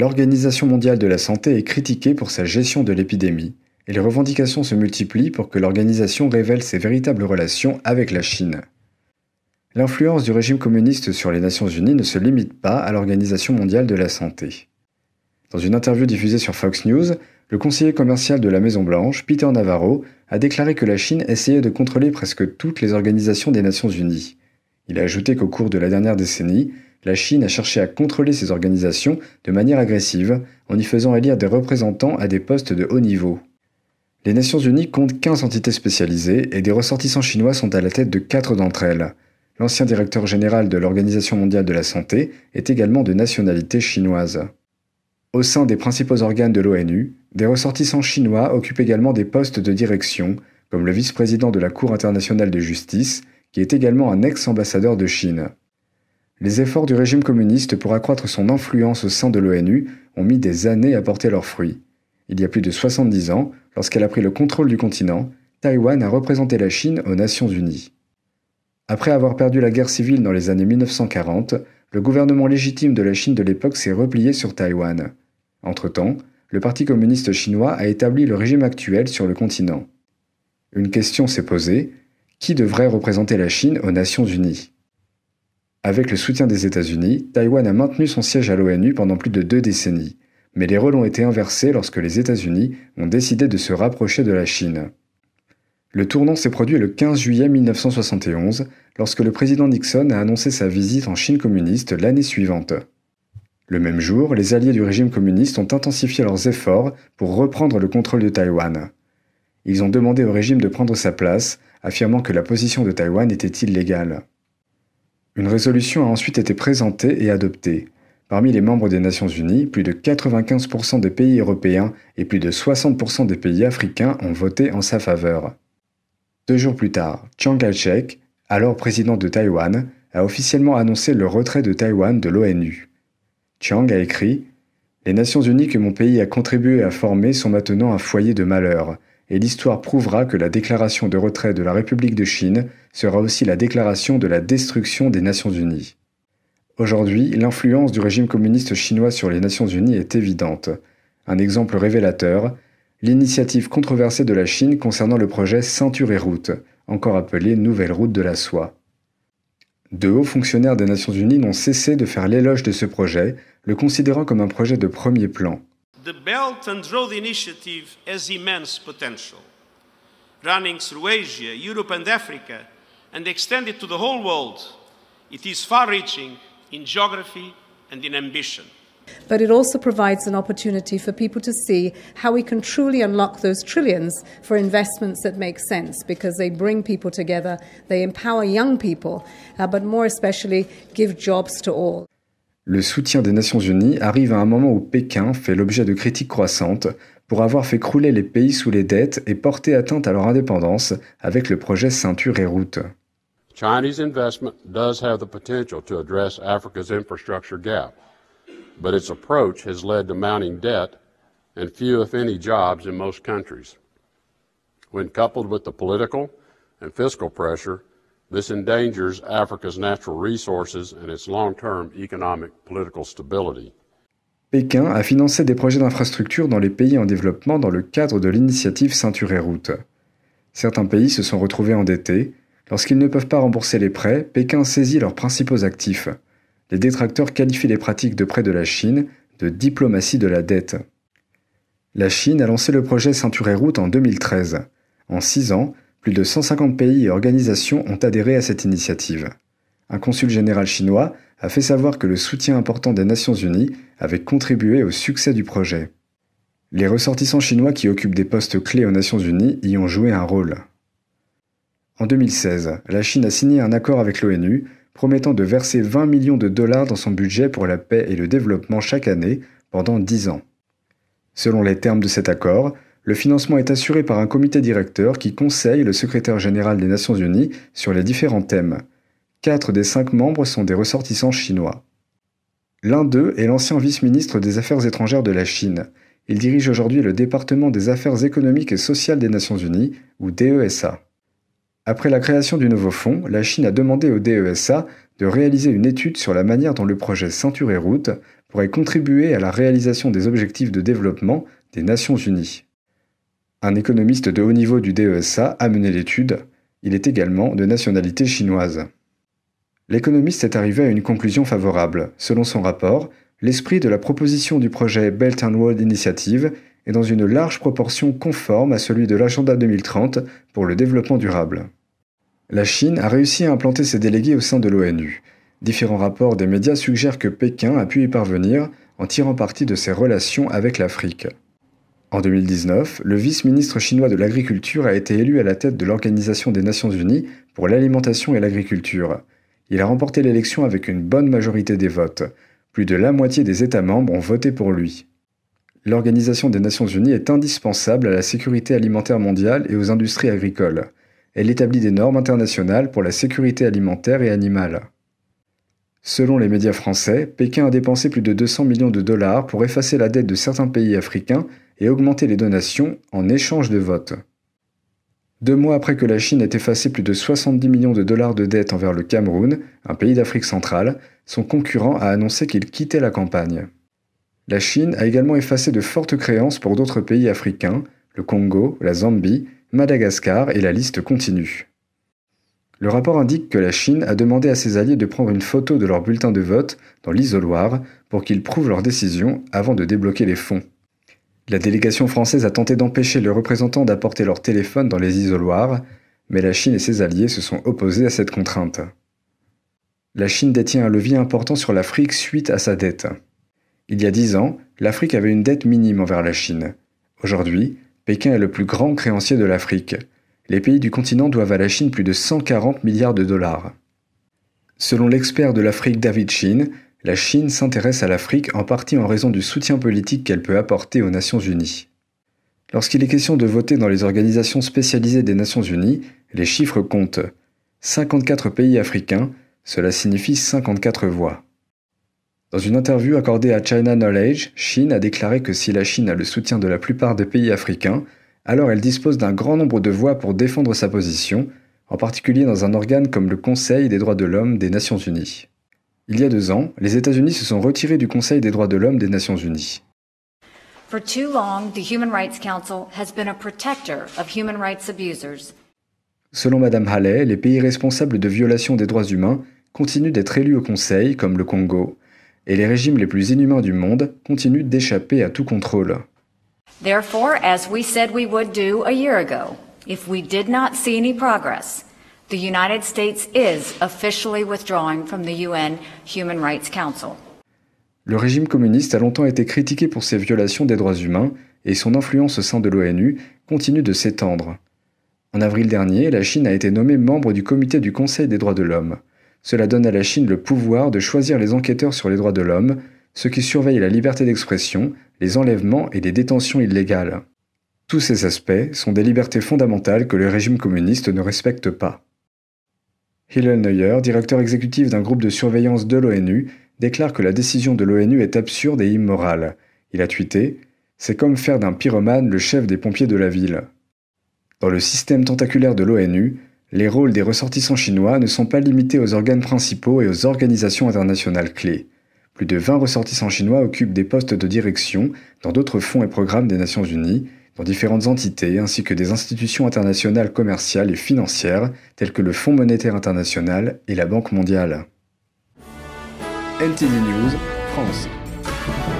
L'Organisation mondiale de la santé est critiquée pour sa gestion de l'épidémie, et les revendications se multiplient pour que l'organisation révèle ses véritables relations avec la Chine. L'influence du régime communiste sur les Nations Unies ne se limite pas à l'Organisation mondiale de la santé. Dans une interview diffusée sur Fox News, le conseiller commercial de la Maison-Blanche, Peter Navarro, a déclaré que la Chine essayait de contrôler presque toutes les organisations des Nations Unies. Il a ajouté qu'au cours de la dernière décennie, la Chine a cherché à contrôler ces organisations de manière agressive en y faisant élire des représentants à des postes de haut niveau. Les Nations Unies comptent 15 entités spécialisées et des ressortissants chinois sont à la tête de 4 d'entre elles. L'ancien directeur général de l'Organisation mondiale de la santé est également de nationalité chinoise. Au sein des principaux organes de l'ONU, des ressortissants chinois occupent également des postes de direction, comme le vice-président de la Cour internationale de justice, qui est également un ex-ambassadeur de Chine. Les efforts du régime communiste pour accroître son influence au sein de l'ONU ont mis des années à porter leurs fruits. Il y a plus de 70 ans, lorsqu'elle a pris le contrôle du continent, Taïwan a représenté la Chine aux Nations Unies. Après avoir perdu la guerre civile dans les années 1940, le gouvernement légitime de la Chine de l'époque s'est replié sur Taïwan. Entre-temps, le Parti communiste chinois a établi le régime actuel sur le continent. Une question s'est posée, qui devrait représenter la Chine aux Nations Unies avec le soutien des États-Unis, Taïwan a maintenu son siège à l'ONU pendant plus de deux décennies, mais les rôles ont été inversés lorsque les États-Unis ont décidé de se rapprocher de la Chine. Le tournant s'est produit le 15 juillet 1971, lorsque le président Nixon a annoncé sa visite en Chine communiste l'année suivante. Le même jour, les alliés du régime communiste ont intensifié leurs efforts pour reprendre le contrôle de Taïwan. Ils ont demandé au régime de prendre sa place, affirmant que la position de Taïwan était illégale. Une résolution a ensuite été présentée et adoptée. Parmi les membres des Nations Unies, plus de 95% des pays européens et plus de 60% des pays africains ont voté en sa faveur. Deux jours plus tard, Chiang Kai-shek, alors président de Taïwan, a officiellement annoncé le retrait de Taïwan de l'ONU. Chiang a écrit Les Nations Unies que mon pays a contribué à former sont maintenant un foyer de malheur et l'histoire prouvera que la déclaration de retrait de la République de Chine sera aussi la déclaration de la destruction des Nations Unies. Aujourd'hui, l'influence du régime communiste chinois sur les Nations Unies est évidente. Un exemple révélateur, l'initiative controversée de la Chine concernant le projet Ceinture et Route, encore appelé Nouvelle Route de la Soie. De hauts fonctionnaires des Nations Unies n'ont cessé de faire l'éloge de ce projet, le considérant comme un projet de premier plan. the Belt and Road Initiative has immense potential. Running through Asia, Europe, and Africa, and extended to the whole world, it is far reaching in geography and in ambition. But it also provides an opportunity for people to see how we can truly unlock those trillions for investments that make sense because they bring people together, they empower young people, uh, but more especially give jobs to all. Le soutien des Nations Unies arrive à un moment où Pékin fait l'objet de critiques croissantes pour avoir fait crouler les pays sous les dettes et porter atteinte à leur indépendance avec le projet Ceinture et Route. Chinese investment does have the potential to address Africa's infrastructure gap, but its approach has led to mounting debt and few, if any, jobs in most countries. When coupled with the political and fiscal pressure, This endangers Africa's natural resources and its long-term economic political stability. Pékin a financé des projets d'infrastructures dans les pays en développement dans le cadre de l'initiative Ceinture et Route. Certains pays se sont retrouvés endettés. Lorsqu'ils ne peuvent pas rembourser les prêts, Pékin saisit leurs principaux actifs. Les détracteurs qualifient les pratiques de prêts de la Chine de diplomatie de la dette. La Chine a lancé le projet Ceinture et Route en 2013. En six ans, plus de 150 pays et organisations ont adhéré à cette initiative. Un consul général chinois a fait savoir que le soutien important des Nations Unies avait contribué au succès du projet. Les ressortissants chinois qui occupent des postes clés aux Nations Unies y ont joué un rôle. En 2016, la Chine a signé un accord avec l'ONU promettant de verser 20 millions de dollars dans son budget pour la paix et le développement chaque année pendant 10 ans. Selon les termes de cet accord, le financement est assuré par un comité directeur qui conseille le secrétaire général des Nations Unies sur les différents thèmes. Quatre des cinq membres sont des ressortissants chinois. L'un d'eux est l'ancien vice-ministre des Affaires étrangères de la Chine. Il dirige aujourd'hui le département des Affaires économiques et sociales des Nations Unies, ou DESA. Après la création du nouveau fonds, la Chine a demandé au DESA de réaliser une étude sur la manière dont le projet Ceinture et Route pourrait contribuer à la réalisation des objectifs de développement des Nations Unies. Un économiste de haut niveau du DESA a mené l'étude. Il est également de nationalité chinoise. L'économiste est arrivé à une conclusion favorable. Selon son rapport, l'esprit de la proposition du projet Belt and Road Initiative est dans une large proportion conforme à celui de l'agenda 2030 pour le développement durable. La Chine a réussi à implanter ses délégués au sein de l'ONU. Différents rapports des médias suggèrent que Pékin a pu y parvenir en tirant parti de ses relations avec l'Afrique. En 2019, le vice-ministre chinois de l'Agriculture a été élu à la tête de l'Organisation des Nations Unies pour l'alimentation et l'agriculture. Il a remporté l'élection avec une bonne majorité des votes. Plus de la moitié des États membres ont voté pour lui. L'Organisation des Nations Unies est indispensable à la sécurité alimentaire mondiale et aux industries agricoles. Elle établit des normes internationales pour la sécurité alimentaire et animale. Selon les médias français, Pékin a dépensé plus de 200 millions de dollars pour effacer la dette de certains pays africains et augmenter les donations en échange de votes. Deux mois après que la Chine ait effacé plus de 70 millions de dollars de dettes envers le Cameroun, un pays d'Afrique centrale, son concurrent a annoncé qu'il quittait la campagne. La Chine a également effacé de fortes créances pour d'autres pays africains, le Congo, la Zambie, Madagascar et la liste continue. Le rapport indique que la Chine a demandé à ses alliés de prendre une photo de leur bulletin de vote dans l'isoloir pour qu'ils prouvent leur décision avant de débloquer les fonds. La délégation française a tenté d'empêcher les représentants d'apporter leur téléphone dans les isoloirs, mais la Chine et ses alliés se sont opposés à cette contrainte. La Chine détient un levier important sur l'Afrique suite à sa dette. Il y a dix ans, l'Afrique avait une dette minime envers la Chine. Aujourd'hui, Pékin est le plus grand créancier de l'Afrique. Les pays du continent doivent à la Chine plus de 140 milliards de dollars. Selon l'expert de l'Afrique David Chin, la Chine s'intéresse à l'Afrique en partie en raison du soutien politique qu'elle peut apporter aux Nations Unies. Lorsqu'il est question de voter dans les organisations spécialisées des Nations Unies, les chiffres comptent. 54 pays africains, cela signifie 54 voix. Dans une interview accordée à China Knowledge, Chine a déclaré que si la Chine a le soutien de la plupart des pays africains, alors elle dispose d'un grand nombre de voix pour défendre sa position, en particulier dans un organe comme le Conseil des droits de l'homme des Nations Unies. Il y a deux ans, les États-Unis se sont retirés du Conseil des droits de l'homme des Nations Unies. Selon Madame Halley, les pays responsables de violations des droits humains continuent d'être élus au Conseil, comme le Congo, et les régimes les plus inhumains du monde continuent d'échapper à tout contrôle. Le régime communiste a longtemps été critiqué pour ses violations des droits humains et son influence au sein de l'ONU continue de s'étendre. En avril dernier, la Chine a été nommée membre du comité du Conseil des droits de l'homme. Cela donne à la Chine le pouvoir de choisir les enquêteurs sur les droits de l'homme, ceux qui surveillent la liberté d'expression, les enlèvements et les détentions illégales. Tous ces aspects sont des libertés fondamentales que le régime communiste ne respecte pas. Hillel Neuer, directeur exécutif d'un groupe de surveillance de l'ONU, déclare que la décision de l'ONU est absurde et immorale. Il a tweeté C'est comme faire d'un pyromane le chef des pompiers de la ville. Dans le système tentaculaire de l'ONU, les rôles des ressortissants chinois ne sont pas limités aux organes principaux et aux organisations internationales clés. Plus de 20 ressortissants chinois occupent des postes de direction dans d'autres fonds et programmes des Nations Unies, pour différentes entités ainsi que des institutions internationales commerciales et financières telles que le Fonds monétaire international et la Banque mondiale. NTD News, France.